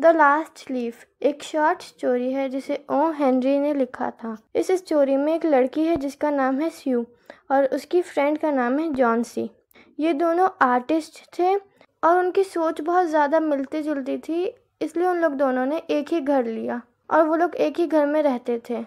the last leaf एक short story है जिसे ओ हेनरी ने लिखा था इस स्टोरी में एक लड़की है जिसका नाम है स्यू और उसकी फ्रेंड का नाम है जॉनसी ये दोनों आर्टिस्ट थे और उनकी सोच बहुत ज़्यादा मिलती जुलती थी इसलिए उन लोग दोनों ने एक ही घर लिया और वो लोग एक ही घर में रहते थे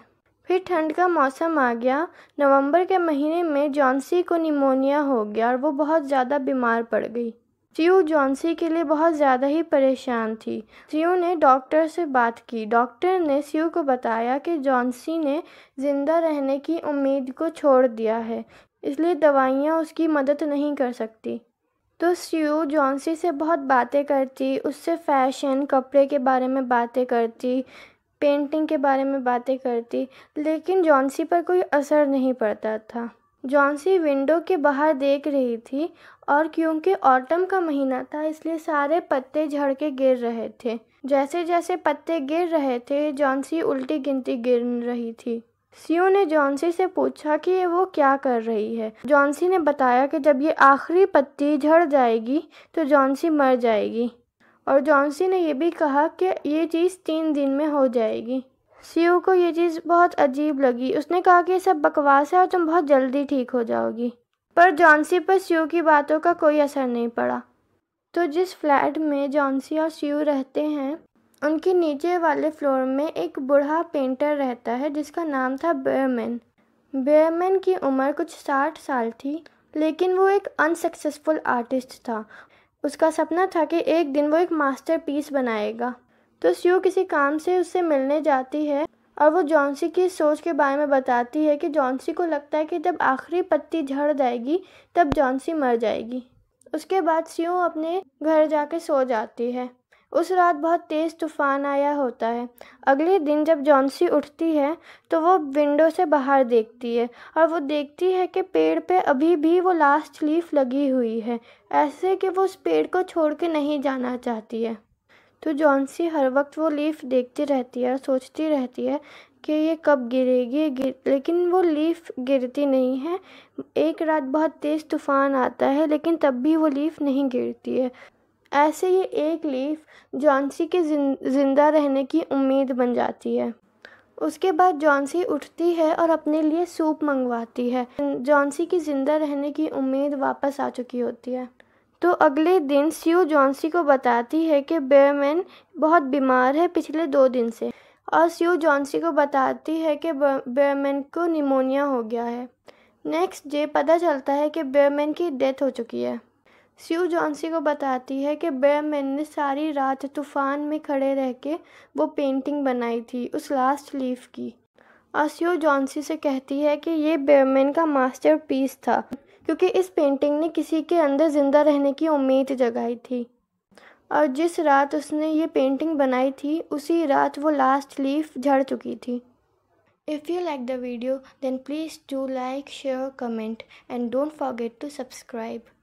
फिर ठंड का मौसम आ गया नवंबर के महीने में जॉनसी को निमोनिया हो गया और वो बहुत ज़्यादा बीमार पड़ गई सीयू जॉन्सी के लिए बहुत ज़्यादा ही परेशान थी सीयू ने डॉक्टर से बात की डॉक्टर ने सीयू को बताया कि जॉन्सी ने ज़िंदा रहने की उम्मीद को छोड़ दिया है इसलिए दवाइयाँ उसकी मदद नहीं कर सकती तो सीयू जॉन्सी से बहुत बातें करती उससे फैशन कपड़े के बारे में बातें करती पेंटिंग के बारे में बातें करती लेकिन जॉन्सी पर कोई असर नहीं पड़ता था जॉन्सी विंडो के बाहर देख रही थी और क्योंकि ऑटम का महीना था इसलिए सारे पत्ते झड़ के गिर रहे थे जैसे जैसे पत्ते गिर रहे थे जॉन्सी उल्टी गिनती गिर रही थी सीओ ने जॉन्सी से पूछा कि वो क्या कर रही है जॉन्सी ने बताया कि जब ये आखिरी पत्ती झड़ जाएगी तो जॉन्सी मर जाएगी और जॉन्सी ने यह भी कहा कि ये चीज़ तीन दिन में हो जाएगी सीओ को ये चीज़ बहुत अजीब लगी उसने कहा कि यह सब बकवास है और तुम बहुत जल्दी ठीक हो जाओगी पर जॉन्सी पर सीयू की बातों का कोई असर नहीं पड़ा तो जिस फ्लैट में जॉन्सी और सीओ रहते हैं उनके नीचे वाले फ्लोर में एक बूढ़ा पेंटर रहता है जिसका नाम था बेयरमैन बेयरमैन की उम्र कुछ साठ साल थी लेकिन वो एक अनसक्सेसफुल आर्टिस्ट था उसका सपना था कि एक दिन वो एक मास्टरपीस बनाएगा तो स्यू किसी काम से उससे मिलने जाती है और वो जॉन्सी की सोच के बारे में बताती है कि जॉन्सी को लगता है कि जब आखिरी पत्ती झड़ जाएगी तब जॉन्सी मर जाएगी उसके बाद सियो अपने घर जाके सो जाती है उस रात बहुत तेज़ तूफान आया होता है अगले दिन जब जॉन्सी उठती है तो वो विंडो से बाहर देखती है और वो देखती है कि पेड़ पे अभी भी वो लास्ट लीफ लगी हुई है ऐसे कि वो उस पेड़ को छोड़ के नहीं जाना चाहती है तो जॉन्सी हर वक्त वो लीफ देखती रहती है सोचती रहती है कि ये कब गिरेगी गिर लेकिन वो लीफ गिरती नहीं है एक रात बहुत तेज़ तूफान आता है लेकिन तब भी वो लीफ नहीं गिरती है ऐसे ये एक लीफ जॉन्सी के ज़िंदा रहने की उम्मीद बन जाती है उसके बाद जॉन्सी उठती है और अपने लिए सूप मंगवाती है जॉन्सी की ज़िंदा रहने की उम्मीद वापस आ चुकी होती है तो अगले दिन सीओ जॉन्सी को बताती है कि बेयरमैन बहुत बीमार है पिछले दो दिन से और सीओ जॉन्सी को बताती है कि बेयरमैन को निमोनिया हो गया है नेक्स्ट डे पता चलता है कि बेयरमैन की डेथ हो चुकी है सीओ जॉन्सी को बताती है कि बेयरमैन ने सारी रात तूफान में खड़े रह के वो पेंटिंग बनाई थी उस लास्ट लीफ की और सीओ जॉन्सी से कहती है कि ये बेयरमैन का मास्टर पीस था क्योंकि इस पेंटिंग ने किसी के अंदर ज़िंदा रहने की उम्मीद जगाई थी और जिस रात उसने ये पेंटिंग बनाई थी उसी रात वो लास्ट लीफ झड़ चुकी थी if you like the video then please do like share comment and don't forget to subscribe